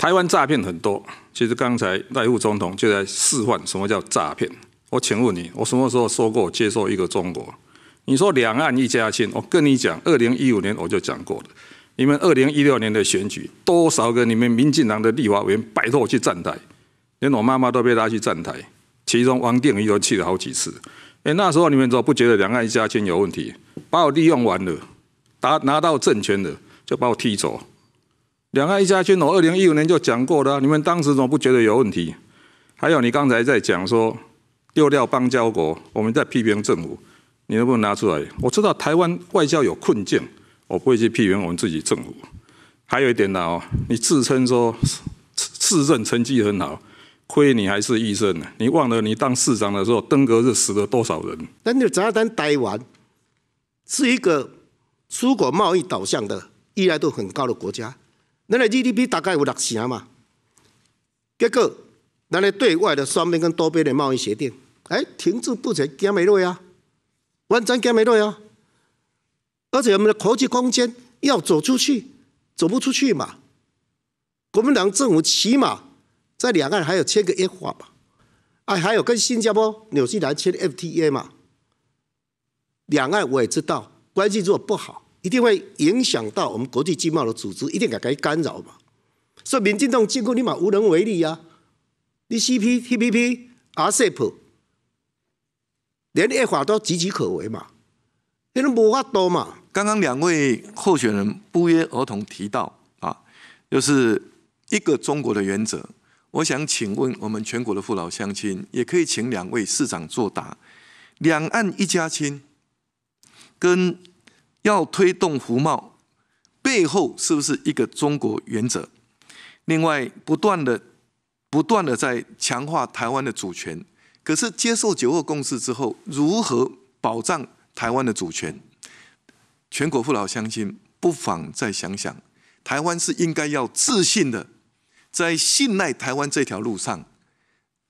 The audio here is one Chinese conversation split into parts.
台湾诈骗很多，其实刚才赖副总统就在示范什么叫诈骗。我请问你，我什么时候说过接受一个中国？你说两岸一家亲，我跟你讲，二零一五年我就讲过了。你们二零一六年的选举，多少个你们民进党的立法委拜托去站台，连我妈妈都被拉去站台，其中王定宇都去了好几次。哎，那时候你们怎么不觉得两岸一家亲有问题？把我利用完了，拿拿到政权了，就把我踢走。两岸一家亲，我二零一五年就讲过了，你们当时怎么不觉得有问题？还有，你刚才在讲说丢掉邦交国，我们在批评政府，你能不能拿出来？我知道台湾外交有困境，我不会去批评我们自己政府。还有一点呢，哦，你自称说市市政成绩很好，亏你还是医生呢！你忘了你当市长的时候，登革热死了多少人？那你要知道，咱台湾是一个出口贸易导向的、依赖度很高的国家。咱的 GDP 大概有六成嘛，结果咱的对外的双边跟多边的贸易协定，哎，停滞不前，减没落呀，完全减没落呀，而且我们的国际空间要走出去，走不出去嘛。国民党政府起码在两岸还有签个约法嘛，哎，还有跟新加坡、纽西兰签 FTA 嘛。两岸我也知道关系果不好。一定会影响到我们国际经贸的组织，一定给它干扰嘛。所以民进党进攻你嘛无能为力呀。你 C P T P P 阿 c P，连立法都岌岌可危嘛。你都无法多嘛。刚刚两位候选人不约而同提到啊，就是一个中国的原则。我想请问我们全国的父老乡亲，也可以请两位市长作答。两岸一家亲，跟。要推动服贸，背后是不是一个中国原则？另外，不断的、不断的在强化台湾的主权。可是接受九二共识之后，如何保障台湾的主权？全国父老乡亲不妨再想想：台湾是应该要自信的，在信赖台湾这条路上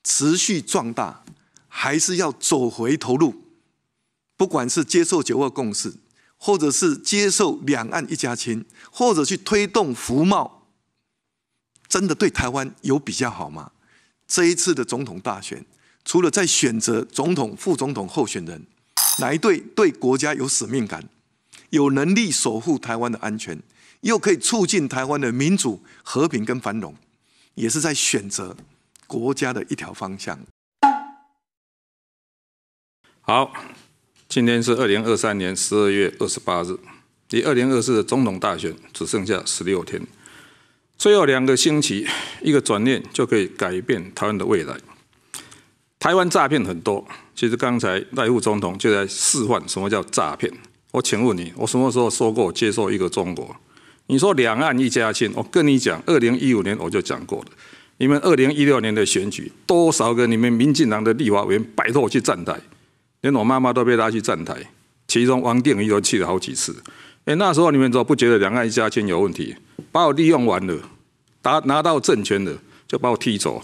持续壮大，还是要走回头路？不管是接受九二共识。或者是接受两岸一家亲，或者去推动服贸，真的对台湾有比较好吗？这一次的总统大选，除了在选择总统、副总统候选人，哪一对对国家有使命感、有能力守护台湾的安全，又可以促进台湾的民主、和平跟繁荣，也是在选择国家的一条方向。好。今天是二零二三年十二月二十八日，离二零二四的总统大选只剩下十六天，最后两个星期，一个转念就可以改变台湾的未来。台湾诈骗很多，其实刚才赖副总统就在示范什么叫诈骗。我请问你，我什么时候说过接受一个中国？你说两岸一家亲，我跟你讲，二零一五年我就讲过了。你们二零一六年的选举，多少个你们民进党的立法委员拜托去站台？连我妈妈都被拉去站台，其中王定宇都去了好几次。哎，那时候你们怎么不觉得两岸一家亲有问题？把我利用完了，拿拿到政权了，就把我踢走。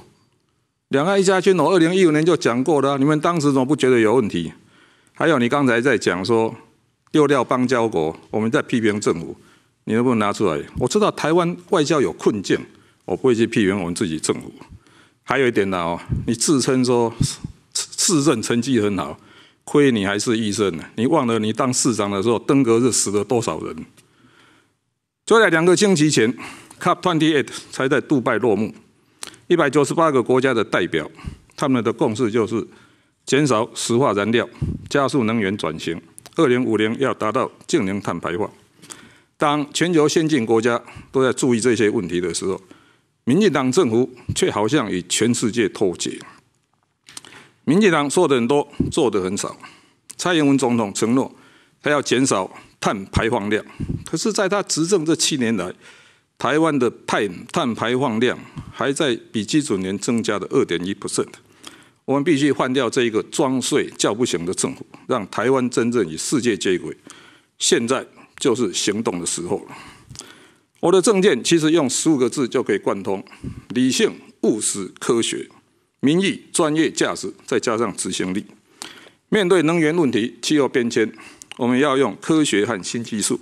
两岸一家亲，我二零一五年就讲过了，你们当时怎么不觉得有问题？还有，你刚才在讲说丢掉邦交国，我们在批评政府，你能不能拿出来？我知道台湾外交有困境，我不会去批评我们自己政府。还有一点呢，哦，你自称说自认成绩很好。亏你还是医生呢！你忘了你当市长的时候，登革热死了多少人？就在两个星期前，Cup Twenty Eight 才在杜拜落幕，一百九十八个国家的代表，他们的共识就是减少石化燃料，加速能源转型。二零五零要达到净零碳排放。当全球先进国家都在注意这些问题的时候，民进党政府却好像与全世界脱节。民进党说的很多，做的很少。蔡英文总统承诺，他要减少碳排放量，可是，在他执政这七年来，台湾的碳碳排放量还在比基准年增加的二点一 percent。我们必须换掉这一个装睡叫不醒的政府，让台湾真正与世界接轨。现在就是行动的时候了。我的政见其实用十五个字就可以贯通：理性、务实、科学。民意、专业价值，再加上执行力。面对能源问题、气候变迁，我们要用科学和新技术，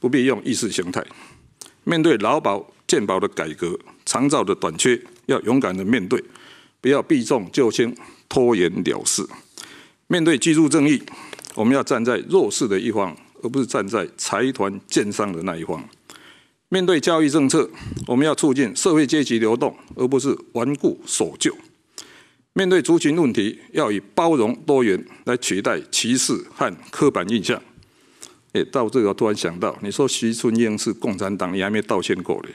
不必用意识形态。面对劳保健保的改革、长照的短缺，要勇敢的面对，不要避重就轻、拖延了事。面对居住正义，我们要站在弱势的一方，而不是站在财团、建商的那一方。面对教育政策，我们要促进社会阶级流动，而不是顽固守旧。面对族群问题，要以包容多元来取代歧视和刻板印象。哎，到这个突然想到，你说徐春英是共产党，你还没道歉过呢。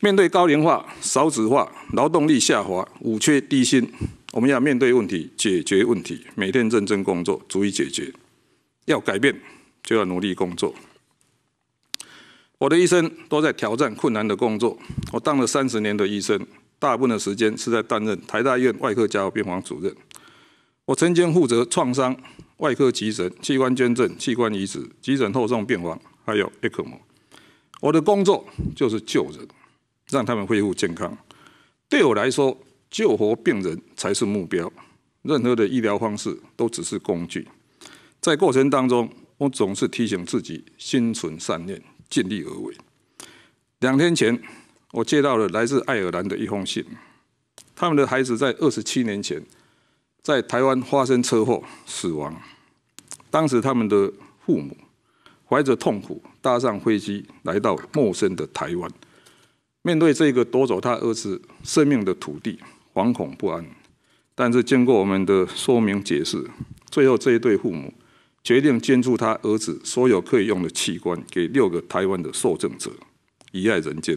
面对高龄化、少子化、劳动力下滑、五缺低薪，我们要面对问题，解决问题。每天认真工作，足以解决。要改变，就要努力工作。我的一生都在挑战困难的工作，我当了三十年的医生。大部分的时间是在担任台大院外科加护病房主任。我曾经负责创伤、外科急诊、器官捐赠、器官移植、急诊后送病房，还有 ECMO。我的工作就是救人，让他们恢复健康。对我来说，救活病人才是目标。任何的医疗方式都只是工具。在过程当中，我总是提醒自己，心存善念，尽力而为。两天前。我接到了来自爱尔兰的一封信，他们的孩子在二十七年前在台湾发生车祸死亡，当时他们的父母怀着痛苦搭上飞机来到陌生的台湾，面对这个夺走他儿子生命的土地，惶恐不安。但是经过我们的说明解释，最后这一对父母决定捐助他儿子所有可以用的器官给六个台湾的受赠者，遗爱人间。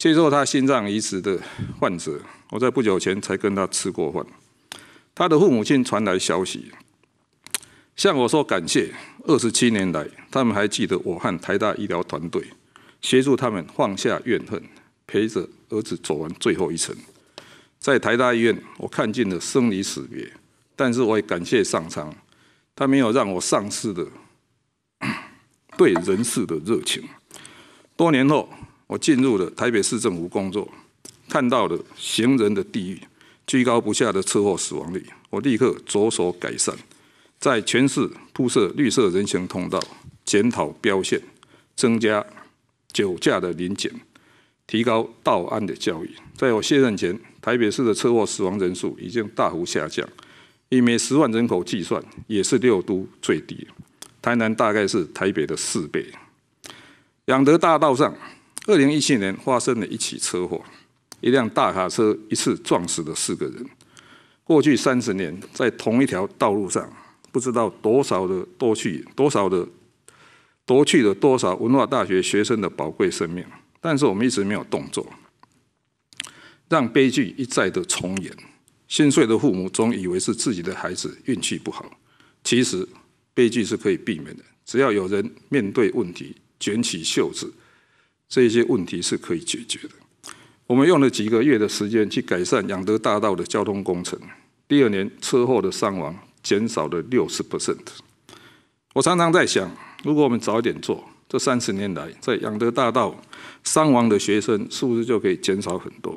接受他心脏移植的患者，我在不久前才跟他吃过饭。他的父母亲传来消息，向我说感谢。二十七年来，他们还记得我和台大医疗团队协助他们放下怨恨，陪着儿子走完最后一程。在台大医院，我看见了生离死别，但是我也感谢上苍，他没有让我丧失的对人事的热情。多年后。我进入了台北市政府工作，看到了行人的地狱，居高不下的车祸死亡率。我立刻着手改善，在全市铺设绿色人行通道，检讨标线，增加酒驾的临检，提高道案的教育。在我卸任前，台北市的车祸死亡人数已经大幅下降，以每十万人口计算，也是六都最低。台南大概是台北的四倍。养德大道上。二零一七年发生了一起车祸，一辆大卡车一次撞死了四个人。过去三十年，在同一条道路上，不知道多少的夺去，多少的夺去了多少文化大学学生的宝贵生命。但是我们一直没有动作，让悲剧一再的重演。心碎的父母总以为是自己的孩子运气不好，其实悲剧是可以避免的。只要有人面对问题，卷起袖子。这些问题是可以解决的。我们用了几个月的时间去改善养德大道的交通工程，第二年车祸的伤亡减少了六十 percent。我常常在想，如果我们早一点做，这三十年来在养德大道伤亡的学生是不是就可以减少很多？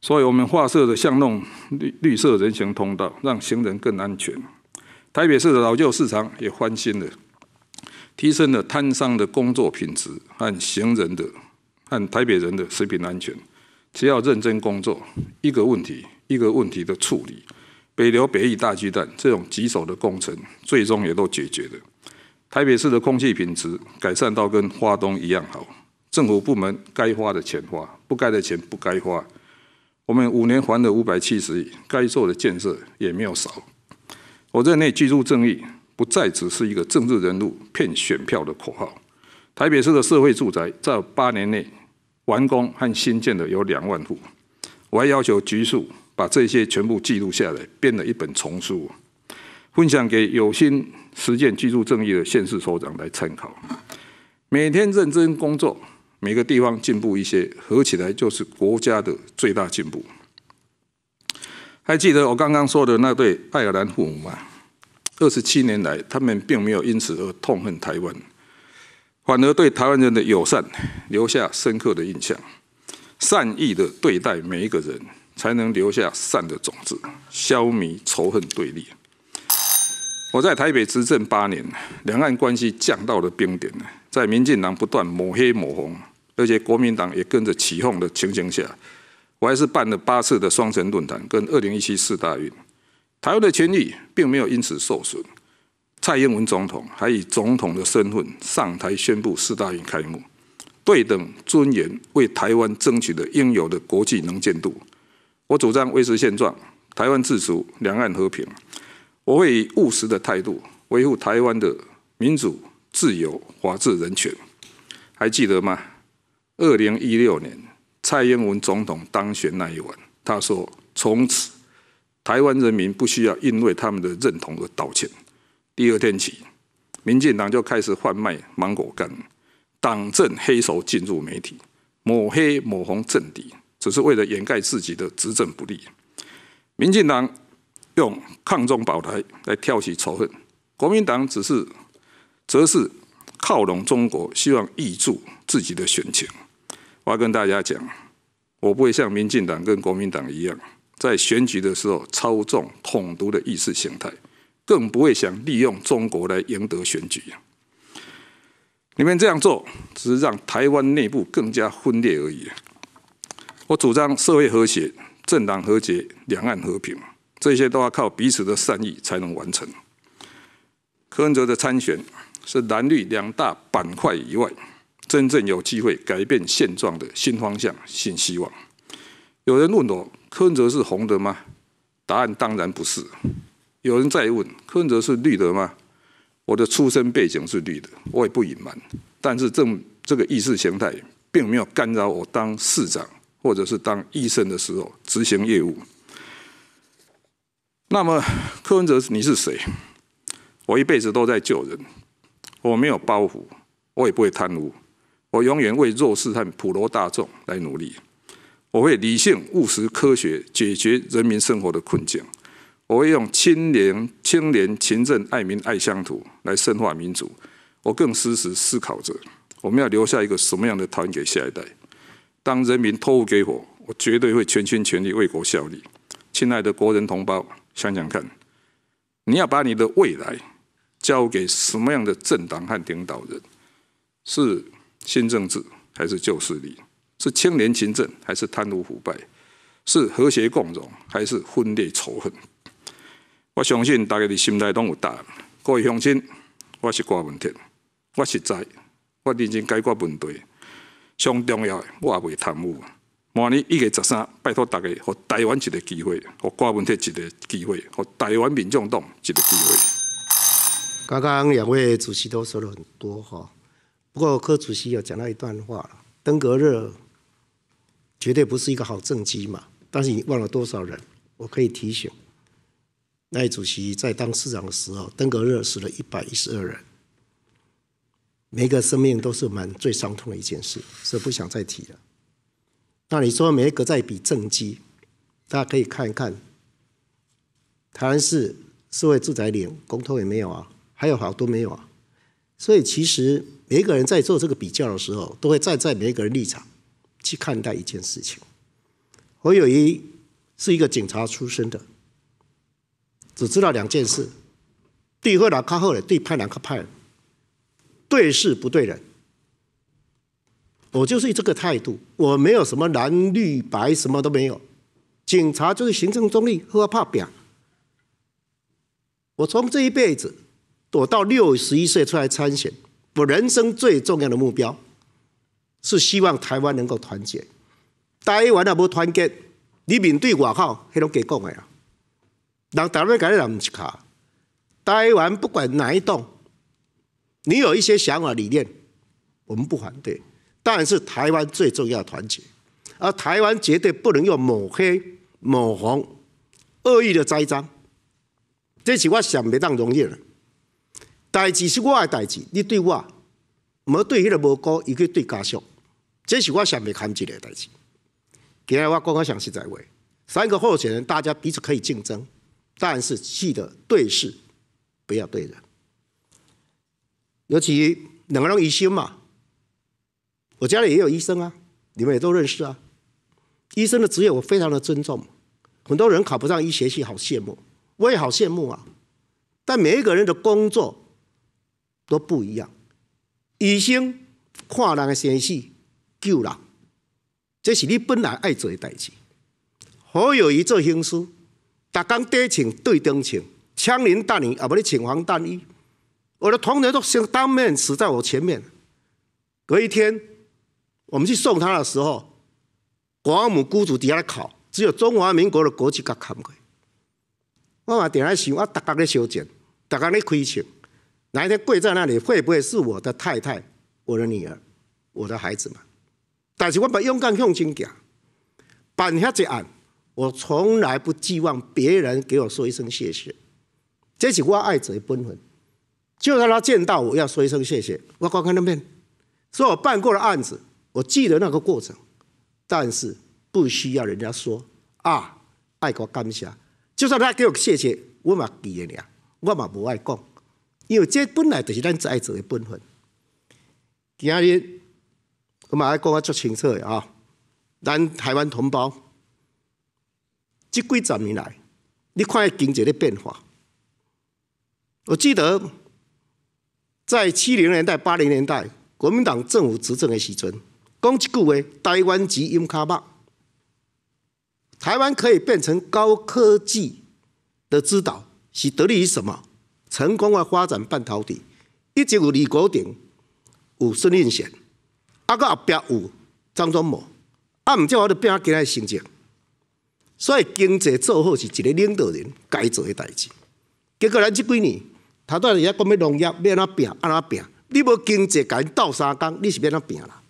所以，我们画设的巷弄绿绿色人行通道，让行人更安全。台北市的老旧市场也翻新了。提升了摊商的工作品质和行人的、和台北人的食品安全，只要认真工作，一个问题一个问题的处理。北流、北翼大鸡蛋这种棘手的工程，最终也都解决了。台北市的空气品质改善到跟花东一样好。政府部门该花的钱花，不该的钱不该花。我们五年还了五百七十亿，该做的建设也没有少。我在那记住正义。不再只是一个政治人物骗选票的口号。台北市的社会住宅在八年内完工和新建的有两万户，我还要求局数把这些全部记录下来，编了一本丛书，分享给有心实践居住正义的县市首长来参考。每天认真工作，每个地方进步一些，合起来就是国家的最大进步。还记得我刚刚说的那对爱尔兰父母吗？二十七年来，他们并没有因此而痛恨台湾，反而对台湾人的友善留下深刻的印象。善意的对待每一个人，才能留下善的种子，消弭仇恨对立。我在台北执政八年，两岸关系降到了冰点，在民进党不断抹黑抹红，而且国民党也跟着起哄的情形下，我还是办了八次的双城论坛跟二零一七四大运。台湾的权益并没有因此受损。蔡英文总统还以总统的身份上台宣布四大运开幕，对等尊严，为台湾争取的应有的国际能见度。我主张维持现状，台湾自足，两岸和平。我会以务实的态度维护台湾的民主、自由、法治、人权。还记得吗？二零一六年蔡英文总统当选那一晚，他说：“从此。”台湾人民不需要因为他们的认同而道歉。第二天起，民进党就开始贩卖芒果干，党政黑手进入媒体，抹黑抹红政敌，只是为了掩盖自己的执政不力。民进党用抗中保台来挑起仇恨，国民党只是则是靠拢中国，希望抑注自己的选情。我要跟大家讲，我不会像民进党跟国民党一样。在选举的时候操纵统独的意识形态，更不会想利用中国来赢得选举你们这样做只是让台湾内部更加分裂而已。我主张社会和谐、政党和解、两岸和平，这些都要靠彼此的善意才能完成。柯文哲的参选是蓝绿两大板块以外，真正有机会改变现状的新方向、新希望。有人问我。柯文哲是红的吗？答案当然不是。有人再问，柯文哲是绿的吗？我的出身背景是绿的，我也不隐瞒。但是，这这个意识形态并没有干扰我当市长或者是当医生的时候执行业务。那么，柯文哲，你是谁？我一辈子都在救人，我没有包袱，我也不会贪污，我永远为弱势和普罗大众来努力。我会理性、务实、科学解决人民生活的困境。我会用清廉、清廉、勤政、爱民、爱乡土来深化民主。我更时时思考着，我们要留下一个什么样的团给下一代。当人民托付给我，我绝对会全心全力为国效力。亲爱的国人同胞，想想看，你要把你的未来交给什么样的政党和领导人？是新政治还是旧势力？是清廉勤政还是贪污腐败？是和谐共荣还是分裂仇恨？我相信大家的心态都有答案。各位乡亲，我是郭文题，我实在，我认真解决问题。上重要，我也未贪污。明年一月十三，拜托大家给台湾一个机会，给郭文题一个机会，给台湾民众党一个机会。刚刚两位主席都说了很多哈，不过柯主席有讲到一段话了，登革热。绝对不是一个好政绩嘛！但是你忘了多少人？我可以提醒，赖主席在当市长的时候，登革热死了一百一十二人。每一个生命都是蛮最伤痛的一件事，是不想再提了。那你说每一个在比政绩，大家可以看一看，台南市社会住宅领公投也没有啊，还有好多没有啊。所以其实每一个人在做这个比较的时候，都会站在每一个人立场。去看待一件事情。我有一是一个警察出身的，只知道两件事：对会拿卡来，对派拿个派。对事不对人。我就是这个态度，我没有什么蓝绿白，什么都没有。警察就是行政中立，喝怕扁。我从这一辈子，我到六十一岁出来参选，我人生最重要的目标。是希望台湾能够团结。台湾若要团结，你面对外口，迄种给讲的啊！人台湾敢咧人毋是卡，台湾不管哪一栋，你有一些想法理念，我们不反对。但是台湾最重要团结，而台湾绝对不能用抹黑、抹红、恶意的栽赃。这是我想袂当容易的。代志是我的代志，你对我，冇对迄个无辜，伊去对家属。这是我想未看见的代志，其实我讲个详细在位，三个候选人大家彼此可以竞争，但是记得对事，不要对人，尤其两个人疑心嘛，我家里也有医生啊，你们也都认识啊，医生的职业我非常的尊重，很多人考不上医学系好羡慕，我也好羡慕啊，但每一个人的工作都不一样，医生跨的个系。救人，这是你本来爱做的代志。好有一做兴师，逐天短穿对中穿，枪林弹雨啊，不你穿黄弹衣。我的同仁都当面死在我前面。隔一天，我们去送他的时候，寡母孤主底下哭，只有中华民国的国旗甲看过。我嘛点来想，我逐天咧修剪，逐天咧亏欠，哪一天跪在那里，会不会是我的太太、我的女儿、我的孩子们？但是我把勇敢向前走，办下一案，我从来不寄望别人给我说一声谢谢，这是我爱者的本分。就算他见到我要说一声谢谢，我看看那边，说我办过了案子，我记得那个过程，但是不需要人家说啊，爱国感谢。就算他给我谢谢，我嘛记得俩，我嘛不爱讲，因为这本来就是咱爱子的本分。今日。我嘛，讲啊，足清楚的啊，咱台湾同胞，这几十年来，你看经济的变化。我记得，在七零年代、八零年代，国民党政府执政的时阵，讲一句话：台湾及因卡棒，台湾可以变成高科技的指导，是得力于什么？成功的发展半导体，一直有李国鼎、有孙运贤。啊，个后壁有张忠谋，啊，毋则我得变起来成绩，所以经济做好是一个领导人该做诶代志。结果咱即几年，头仔时遐讲要农业，要安怎变，安怎变。你要经济甲因斗相共，你是要安怎变啦？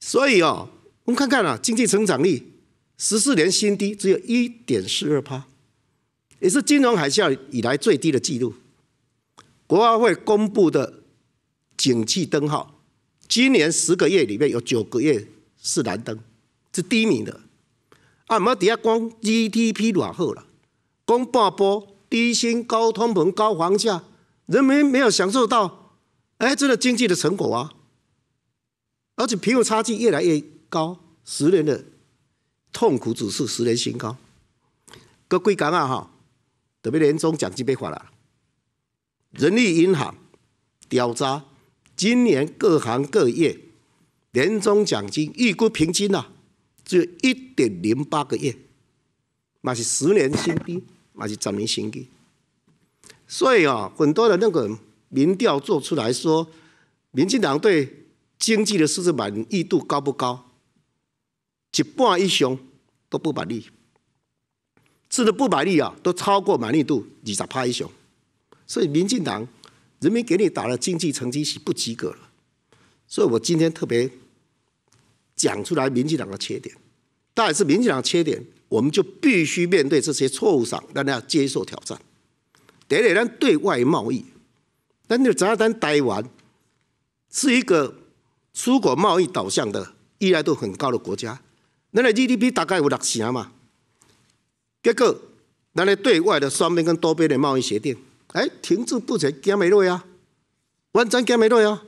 所以哦，我们看看啊，经济成长率十四年新低，只有一点四二趴，也是金融海啸以来最低的记录。国安会公布的。景气灯号，今年十个月里面有九个月是蓝灯，是低迷的。啊，我们底下光 GDP 软后了，光半波低薪、高通膨、高房价，人民没有享受到哎，这个经济的成果啊。而且贫富差距越来越高，十年的痛苦指数十年新高。搁贵港啊哈，特别年终奖金被发了，人力银行，屌炸！今年各行各业年终奖金预估平均啊，只有一点零八个月，那是十年新低，那是十年新低。所以啊，很多的那个民调做出来说，民进党对经济的数质满意度高不高？一半以上都不满意，真的不满意啊，都超过满意度二十趴以上，所以民进党。人民给你打的经济成绩是不及格了，所以我今天特别讲出来民进党的缺点。当然是民进党的缺点，我们就必须面对这些错误上，让大家接受挑战。第二，咱对外贸易，咱要咱台湾是一个出口贸易导向的、依赖度很高的国家，那个 GDP 大概有六成嘛，结果咱的对外的双边跟多边的贸易协定。哎，停滞不前，加没落呀，完全加没落呀，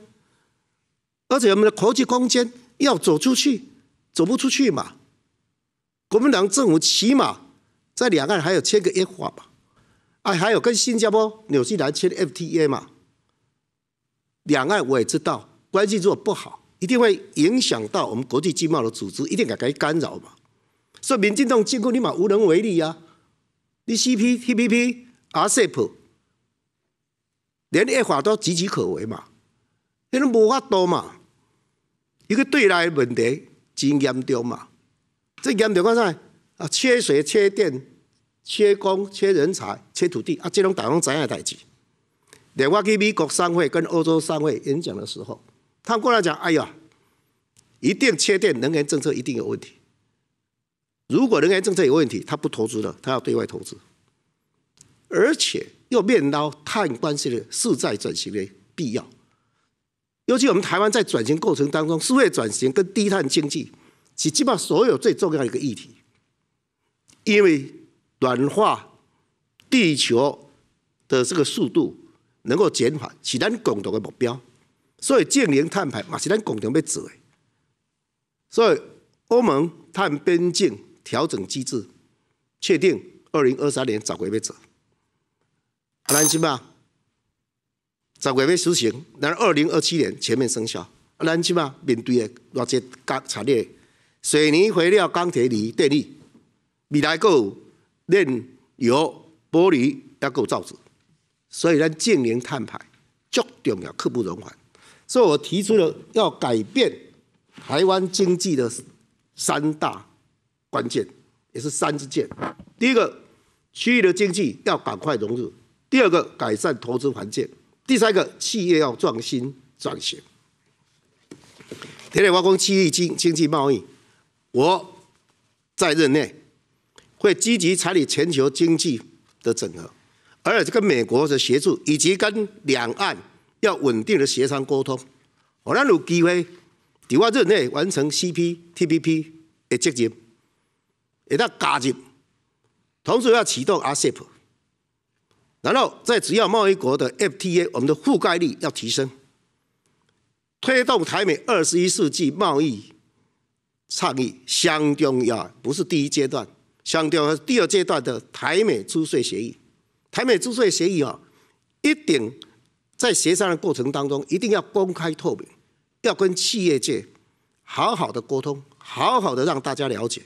而且我们的国际空间要走出去，走不出去嘛。国民党政府起码在两岸还有签个一划嘛，哎，还有跟新加坡、纽西兰签 FTA 嘛。两岸我也知道，关系如果不好，一定会影响到我们国际经贸的组织，一定给它干扰嘛。所以民进党进攻你嘛无能为力呀，你 C P T P P 阿塞普。连立法都岌岌可危嘛，因为无法度嘛，一个对内问题真严重嘛，这严重干啥？啊，缺水、缺电、缺工、缺人才、缺土地，啊，这种台湾怎样代志？连我去美国商会跟欧洲商会演讲的时候，他过来讲：“哎呀，一定缺电，能源政策一定有问题。如果能源政策有问题，他不投资了，他要对外投资，而且。”要面到碳关系的世在转型的必要，尤其我们台湾在转型过程当中，社会转型跟低碳经济是基本上所有最重要的一个议题。因为软化地球的这个速度能够减缓，是咱共同的目标，所以建立碳排嘛是咱共同要做的。所以欧盟碳边境调整机制确定二零二三年早会要走。啊，咱去嘛？在国会实行，咱二零二七年全面生效。啊，咱去嘛？面对的偌些钢产业、水泥、肥料、钢铁、锂、电力，未来有炼油、玻璃，还够造纸。所以，咱今年碳排最重要，刻不容缓。所以我提出了要改变台湾经济的三大关键，也是三支箭。第一个，区域的经济要赶快融入。第二个，改善投资环境；第三个，企业要创新转型。铁路、化工、区域经经济贸易，我在任内会积极参与全球经济的整合，而且跟美国的协助，以及跟两岸要稳定的协商沟通。我咱有机会，在我任内完成 CPTPP 的接入，会当加入，同时要启动 Acep。然后，在只要贸易国的 FTA，我们的覆盖率要提升，推动台美二十一世纪贸易倡议相重要，不是第一阶段，相重要第二阶段的台美租税协议。台美租税协议啊，一定在协商的过程当中，一定要公开透明，要跟企业界好好的沟通，好好的让大家了解，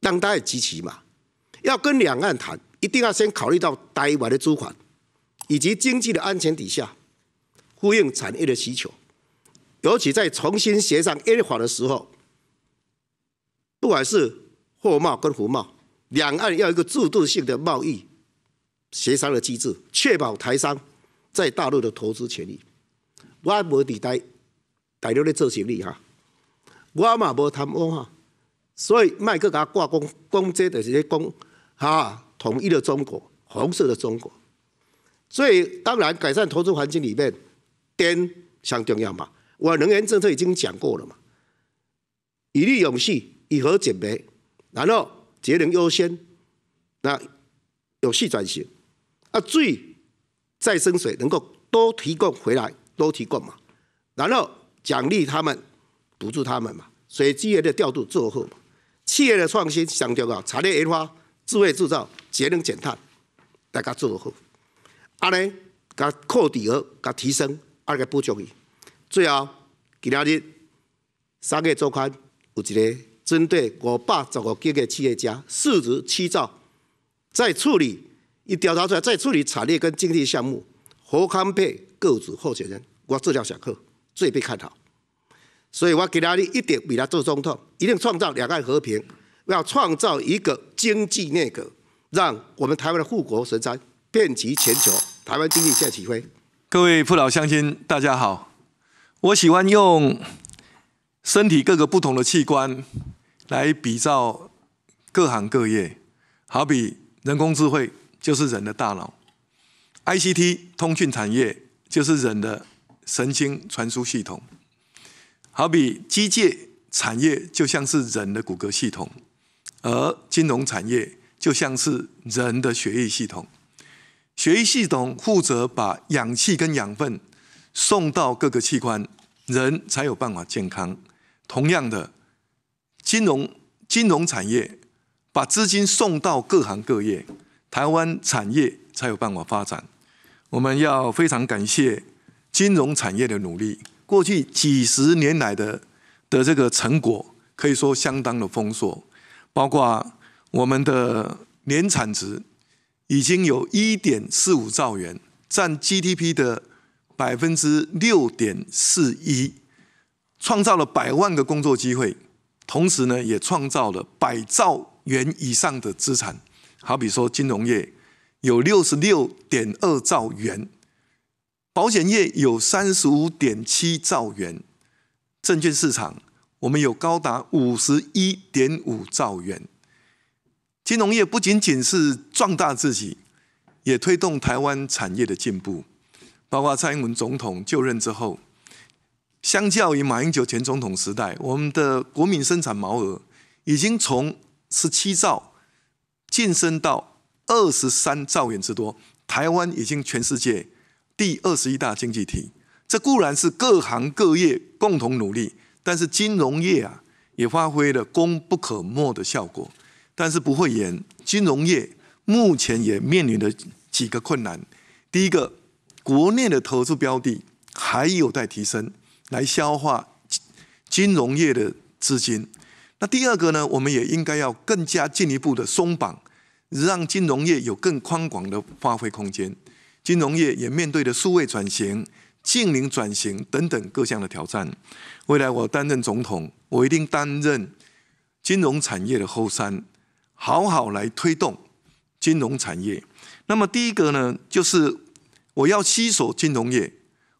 让大家集齐嘛。要跟两岸谈。一定要先考虑到台湾的主权，以及经济的安全底下，呼应产业的需求。尤其在重新协商 A 法的时候，不管是货贸跟服贸，两岸要一个制度性的贸易协商的机制，确保台商在大陆的投资权益。湾摩抵台，台陆的执行力哈，我嘛无贪污哈，所以麦克甲挂公公职的是公哈。统一的中国，红色的中国，所以当然改善投资环境里面，电相重要嘛。我能源政策已经讲过了嘛，以利永续，以和减煤，然后节能优先，那有序转型，啊最再生水能够多提供回来，多提供嘛，然后奖励他们，补助他们嘛，所以资源的调度做后嘛，企业的创新相重要，产业研发。智慧制造、节能减碳，大家做得好。安呢，甲扣底额、甲提升，阿个不容易。最后，今啊日，三业周刊有一个针对五百十五级的企业家市值七兆，再处理一调查出来，再处理产业跟经济项目，何康配各组候选人，我资料上课最被看好。所以我今他一定为他做总统，一定创造两岸和平，要创造一个。经济那个，让我们台湾的护国神山遍及全球。台湾经济现在起飞。各位父老乡亲，大家好。我喜欢用身体各个不同的器官来比照各行各业。好比人工智慧就是人的大脑，ICT 通讯产业就是人的神经传输系统。好比机械产业就像是人的骨骼系统。而金融产业就像是人的血液系统，血液系统负责把氧气跟养分送到各个器官，人才有办法健康。同样的，金融金融产业把资金送到各行各业，台湾产业才有办法发展。我们要非常感谢金融产业的努力，过去几十年来的的这个成果可以说相当的丰硕。包括我们的年产值已经有1.45兆元，占 GDP 的6.41%，创造了百万个工作机会，同时呢也创造了百兆元以上的资产。好比说金融业有66.2兆元，保险业有35.7兆元，证券市场。我们有高达五十一点五兆元，金融业不仅仅是壮大自己，也推动台湾产业的进步。包括蔡英文总统就任之后，相较于马英九前总统时代，我们的国民生产毛额已经从十七兆晋升到二十三兆元之多。台湾已经全世界第二十一大经济体，这固然是各行各业共同努力。但是金融业啊，也发挥了功不可没的效果。但是不会言，金融业目前也面临的几个困难。第一个，国内的投资标的还有待提升，来消化金融业的资金。那第二个呢？我们也应该要更加进一步的松绑，让金融业有更宽广的发挥空间。金融业也面对着数位转型。净零转型等等各项的挑战，未来我担任总统，我一定担任金融产业的后山，好好来推动金融产业。那么第一个呢，就是我要吸收金融业，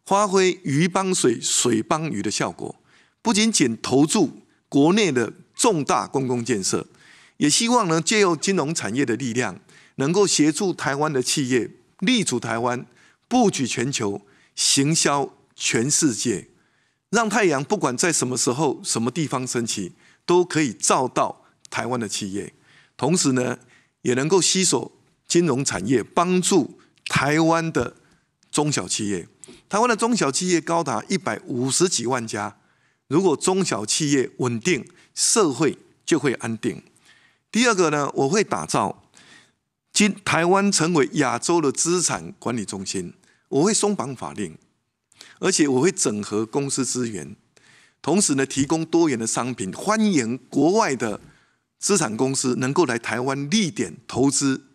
发挥鱼帮水、水帮鱼的效果，不仅仅投注国内的重大公共建设，也希望呢借用金融产业的力量，能够协助台湾的企业立足台湾，布局全球。行销全世界，让太阳不管在什么时候、什么地方升起，都可以照到台湾的企业。同时呢，也能够吸收金融产业，帮助台湾的中小企业。台湾的中小企业高达一百五十几万家。如果中小企业稳定，社会就会安定。第二个呢，我会打造今台湾成为亚洲的资产管理中心。我会松绑法令，而且我会整合公司资源，同时呢提供多元的商品，欢迎国外的资产公司能够来台湾立点投资，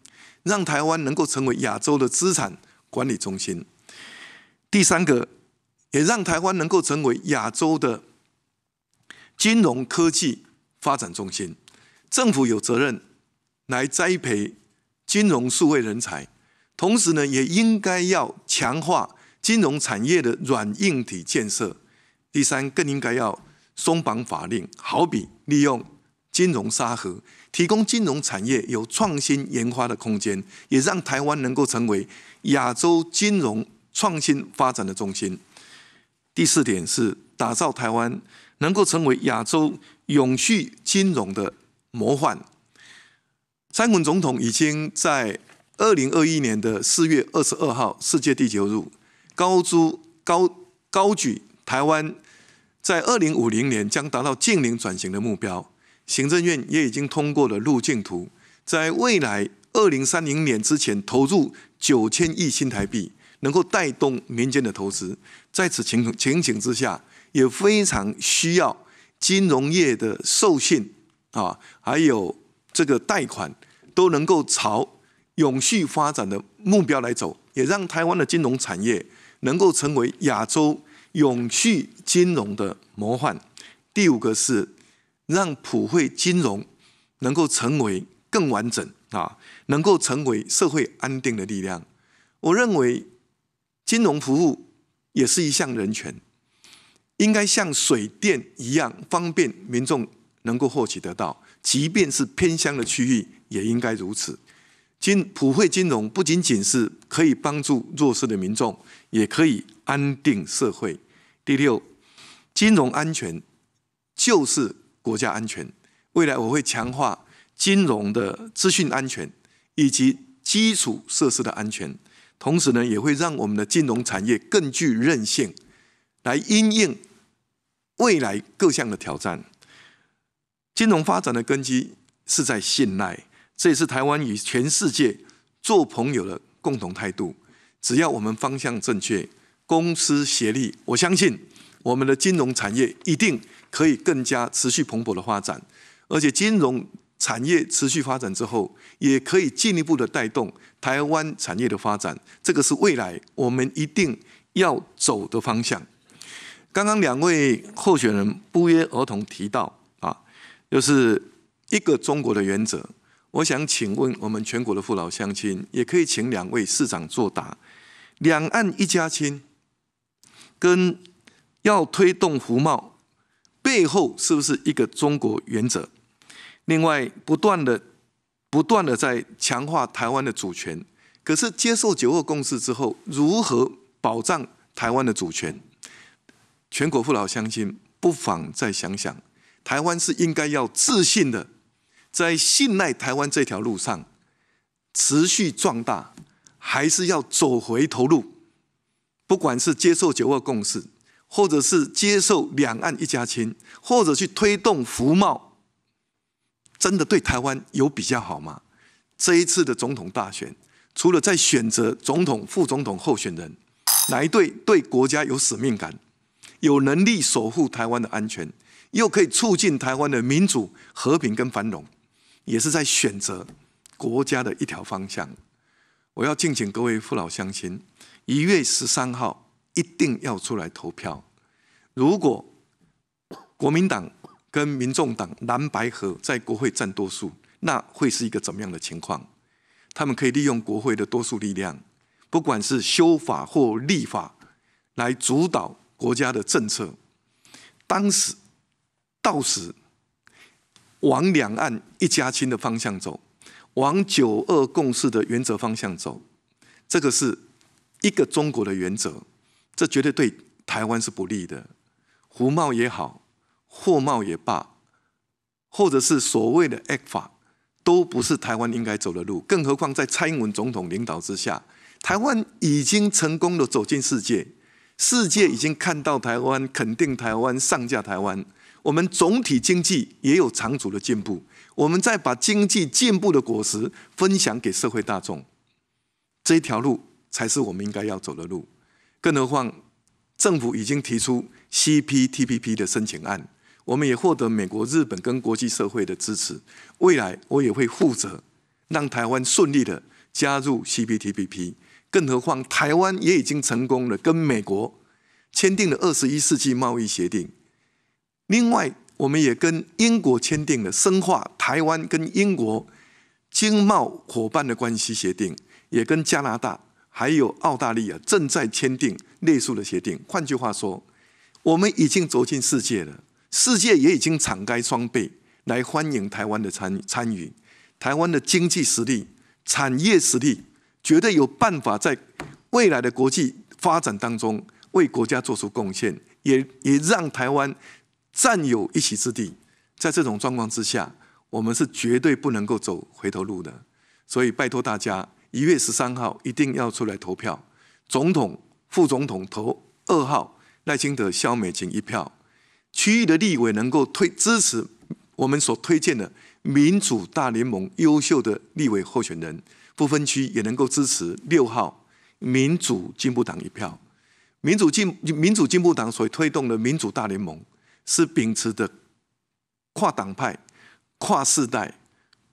让台湾能够成为亚洲的资产管理中心。第三个，也让台湾能够成为亚洲的金融科技发展中心。政府有责任来栽培金融数位人才。同时呢，也应该要强化金融产业的软硬体建设。第三，更应该要松绑法令，好比利用金融沙盒，提供金融产业有创新研发的空间，也让台湾能够成为亚洲金融创新发展的中心。第四点是打造台湾能够成为亚洲永续金融的魔幻。三公总统已经在。二零二一年的四月二十二号，世界地球日，高举高高举台湾，在二零五零年将达到净零转型的目标。行政院也已经通过了路径图，在未来二零三零年之前投入九千亿新台币，能够带动民间的投资。在此情情景之下，也非常需要金融业的授信啊，还有这个贷款都能够朝。永续发展的目标来走，也让台湾的金融产业能够成为亚洲永续金融的模范。第五个是让普惠金融能够成为更完整啊，能够成为社会安定的力量。我认为金融服务也是一项人权，应该像水电一样方便民众能够获取得到，即便是偏乡的区域也应该如此。金普惠金融不仅仅是可以帮助弱势的民众，也可以安定社会。第六，金融安全就是国家安全。未来我会强化金融的资讯安全以及基础设施的安全，同时呢，也会让我们的金融产业更具韧性，来因应未来各项的挑战。金融发展的根基是在信赖。这也是台湾与全世界做朋友的共同态度。只要我们方向正确，公私协力，我相信我们的金融产业一定可以更加持续蓬勃的发展。而且金融产业持续发展之后，也可以进一步的带动台湾产业的发展。这个是未来我们一定要走的方向。刚刚两位候选人不约而同提到啊，就是一个中国的原则。我想请问我们全国的父老乡亲，也可以请两位市长作答：两岸一家亲，跟要推动服贸，背后是不是一个中国原则？另外，不断的、不断的在强化台湾的主权，可是接受九二共识之后，如何保障台湾的主权？全国父老乡亲不妨再想想，台湾是应该要自信的。在信赖台湾这条路上持续壮大，还是要走回头路？不管是接受“九二共识”，或者是接受“两岸一家亲”，或者去推动服贸，真的对台湾有比较好吗？这一次的总统大选，除了在选择总统、副总统候选人，哪一对对国家有使命感、有能力守护台湾的安全，又可以促进台湾的民主、和平跟繁荣？也是在选择国家的一条方向。我要敬请各位父老乡亲，一月十三号一定要出来投票。如果国民党跟民众党蓝白河在国会占多数，那会是一个怎么样的情况？他们可以利用国会的多数力量，不管是修法或立法，来主导国家的政策。当时，到时。往两岸一家亲的方向走，往九二共识的原则方向走，这个是一个中国的原则，这绝对对台湾是不利的。胡贸也好，货贸也罢，或者是所谓的 X 法，都不是台湾应该走的路。更何况在蔡英文总统领导之下，台湾已经成功的走进世界，世界已经看到台湾，肯定台湾，上架台湾。我们总体经济也有长足的进步，我们再把经济进步的果实分享给社会大众，这一条路才是我们应该要走的路。更何况，政府已经提出 CPTPP 的申请案，我们也获得美国、日本跟国际社会的支持。未来我也会负责让台湾顺利的加入 CPTPP。更何况，台湾也已经成功了跟美国签订了二十一世纪贸易协定。另外，我们也跟英国签订了深化台湾跟英国经贸伙伴的关系协定，也跟加拿大还有澳大利亚正在签订类似的协定。换句话说，我们已经走进世界了，世界也已经敞开双臂来欢迎台湾的参参与。台湾的经济实力、产业实力，绝对有办法在未来的国际发展当中为国家做出贡献，也也让台湾。占有一席之地，在这种状况之下，我们是绝对不能够走回头路的。所以拜托大家，一月十三号一定要出来投票，总统、副总统投二号赖清德、肖美琴一票；区域的立委能够推支持我们所推荐的民主大联盟优秀的立委候选人，不分区也能够支持六号民主进步党一票。民主进、民主进步党所推动的民主大联盟。是秉持的跨党派、跨世代、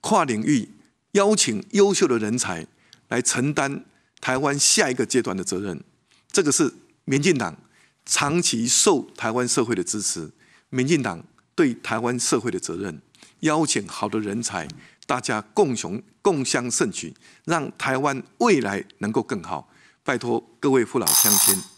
跨领域，邀请优秀的人才来承担台湾下一个阶段的责任。这个是民进党长期受台湾社会的支持，民进党对台湾社会的责任，邀请好的人才，大家共雄共襄盛举，让台湾未来能够更好。拜托各位父老乡亲。